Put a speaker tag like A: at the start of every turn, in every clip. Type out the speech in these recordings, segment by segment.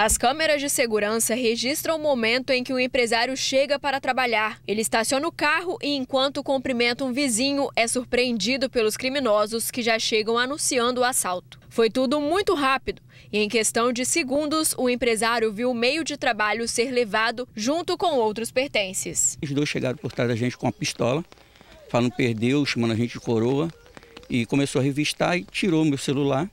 A: As câmeras de segurança registram o momento em que o empresário chega para trabalhar. Ele estaciona o carro e, enquanto cumprimenta um vizinho, é surpreendido pelos criminosos que já chegam anunciando o assalto. Foi tudo muito rápido e, em questão de segundos, o empresário viu o meio de trabalho ser levado junto com outros pertences.
B: Os dois chegaram por trás da gente com a pistola, falando perdeu, chamando a gente de coroa e começou a revistar e tirou meu celular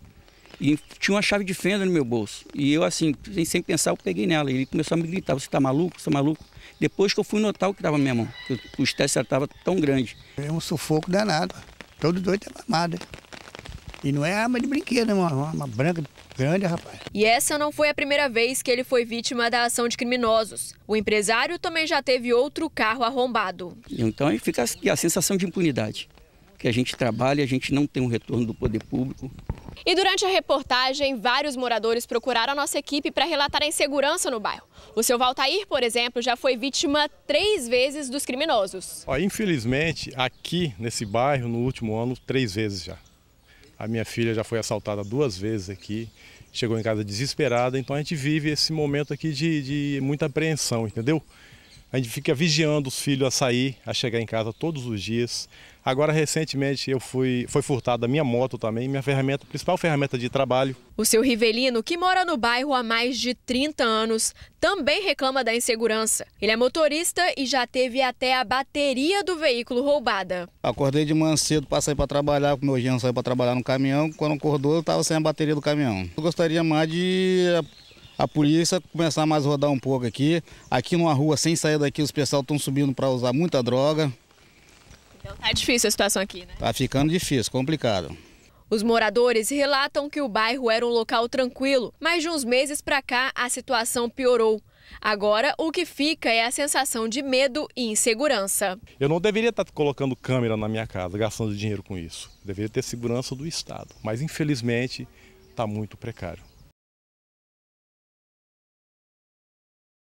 B: e tinha uma chave de fenda no meu bolso. E eu, assim, sem pensar, eu peguei nela. E ele começou a me gritar: Você tá maluco? Você tá maluco? Depois que eu fui notar o que estava na minha mão, que o estresse tão grande. É um sufoco danado. Todo doido é mamado. E não é arma de brinquedo, é uma arma branca grande, rapaz.
A: E essa não foi a primeira vez que ele foi vítima da ação de criminosos. O empresário também já teve outro carro arrombado.
B: Então fica a sensação de impunidade que a gente trabalha, a gente não tem um retorno do poder público.
A: E durante a reportagem, vários moradores procuraram a nossa equipe para relatar a insegurança no bairro. O seu Valtair, por exemplo, já foi vítima três vezes dos criminosos.
C: infelizmente, aqui nesse bairro, no último ano, três vezes já. A minha filha já foi assaltada duas vezes aqui, chegou em casa desesperada, então a gente vive esse momento aqui de, de muita apreensão, entendeu? A gente fica vigiando os filhos a sair, a chegar em casa todos os dias. Agora, recentemente, eu fui foi furtada a minha moto também, minha ferramenta, principal ferramenta de trabalho.
A: O seu Rivelino, que mora no bairro há mais de 30 anos, também reclama da insegurança. Ele é motorista e já teve até a bateria do veículo roubada.
D: Acordei de manhã cedo para sair para trabalhar, meu genro saiu para trabalhar no caminhão. Quando acordou, eu estava sem a bateria do caminhão. Eu gostaria mais de a polícia começar mais a rodar um pouco aqui. Aqui numa rua sem sair daqui, os pessoal estão subindo para usar muita droga.
A: Então tá difícil a situação aqui, né?
D: Tá ficando difícil, complicado.
A: Os moradores relatam que o bairro era um local tranquilo, mas de uns meses para cá a situação piorou. Agora, o que fica é a sensação de medo e insegurança.
C: Eu não deveria estar tá colocando câmera na minha casa, gastando dinheiro com isso. deveria ter segurança do Estado. Mas, infelizmente, está muito precário.